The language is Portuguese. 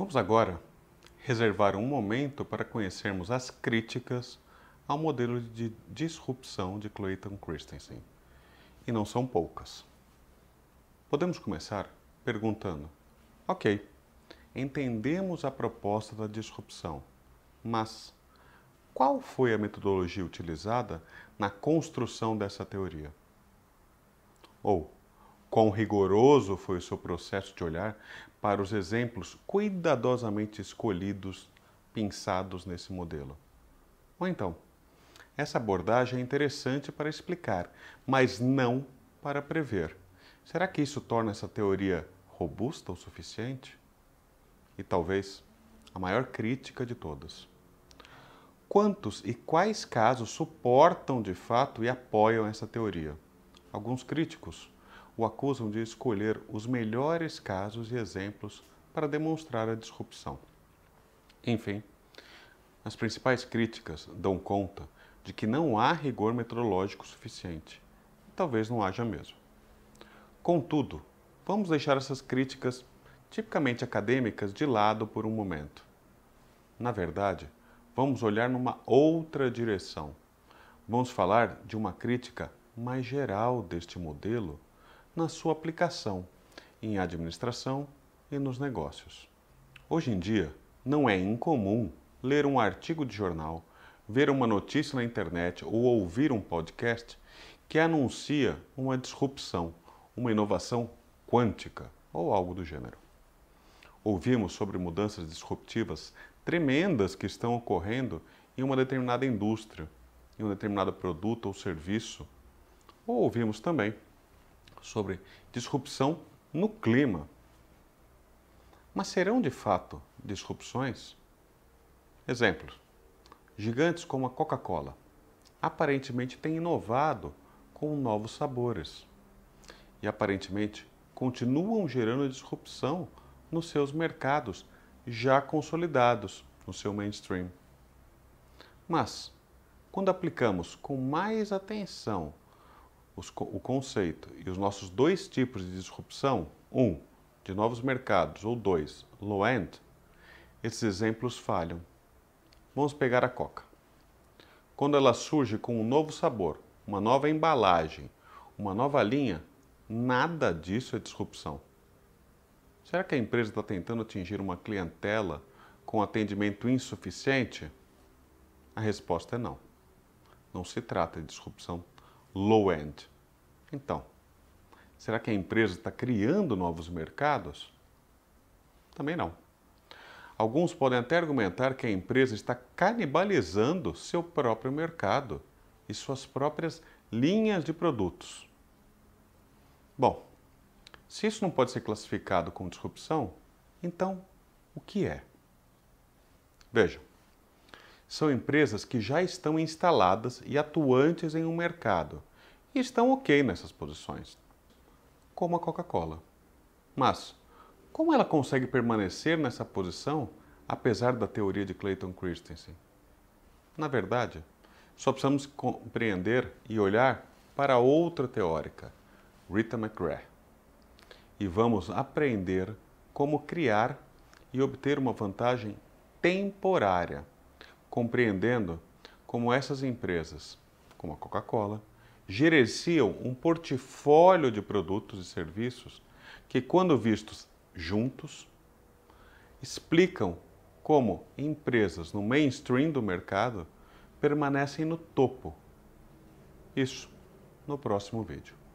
Vamos agora reservar um momento para conhecermos as críticas ao modelo de disrupção de Clayton Christensen. E não são poucas. Podemos começar perguntando: Ok, entendemos a proposta da disrupção, mas qual foi a metodologia utilizada na construção dessa teoria? Ou, Quão rigoroso foi o seu processo de olhar para os exemplos cuidadosamente escolhidos, pensados nesse modelo. Ou então, essa abordagem é interessante para explicar, mas não para prever. Será que isso torna essa teoria robusta o suficiente? E talvez a maior crítica de todas. Quantos e quais casos suportam de fato e apoiam essa teoria? Alguns críticos o acusam de escolher os melhores casos e exemplos para demonstrar a disrupção. Enfim, as principais críticas dão conta de que não há rigor metrológico suficiente. Talvez não haja mesmo. Contudo, vamos deixar essas críticas tipicamente acadêmicas de lado por um momento. Na verdade, vamos olhar numa outra direção. Vamos falar de uma crítica mais geral deste modelo na sua aplicação em administração e nos negócios. Hoje em dia, não é incomum ler um artigo de jornal, ver uma notícia na internet ou ouvir um podcast que anuncia uma disrupção, uma inovação quântica ou algo do gênero. Ouvimos sobre mudanças disruptivas tremendas que estão ocorrendo em uma determinada indústria, em um determinado produto ou serviço. Ou ouvimos também sobre disrupção no clima. Mas serão de fato disrupções? Exemplo: gigantes como a Coca-Cola aparentemente têm inovado com novos sabores e aparentemente continuam gerando disrupção nos seus mercados já consolidados no seu mainstream. Mas, quando aplicamos com mais atenção os, o conceito e os nossos dois tipos de disrupção, um, de novos mercados, ou dois, low-end, esses exemplos falham. Vamos pegar a Coca. Quando ela surge com um novo sabor, uma nova embalagem, uma nova linha, nada disso é disrupção. Será que a empresa está tentando atingir uma clientela com atendimento insuficiente? A resposta é não. Não se trata de disrupção low-end. Então, será que a empresa está criando novos mercados? Também não. Alguns podem até argumentar que a empresa está canibalizando seu próprio mercado e suas próprias linhas de produtos. Bom, se isso não pode ser classificado como disrupção, então o que é? Vejam, são empresas que já estão instaladas e atuantes em um mercado e estão ok nessas posições, como a Coca-Cola. Mas, como ela consegue permanecer nessa posição apesar da teoria de Clayton Christensen? Na verdade, só precisamos compreender e olhar para outra teórica, Rita McRae, e vamos aprender como criar e obter uma vantagem temporária, compreendendo como essas empresas, como a Coca-Cola, gerenciam um portfólio de produtos e serviços que, quando vistos juntos, explicam como empresas no mainstream do mercado permanecem no topo. Isso no próximo vídeo.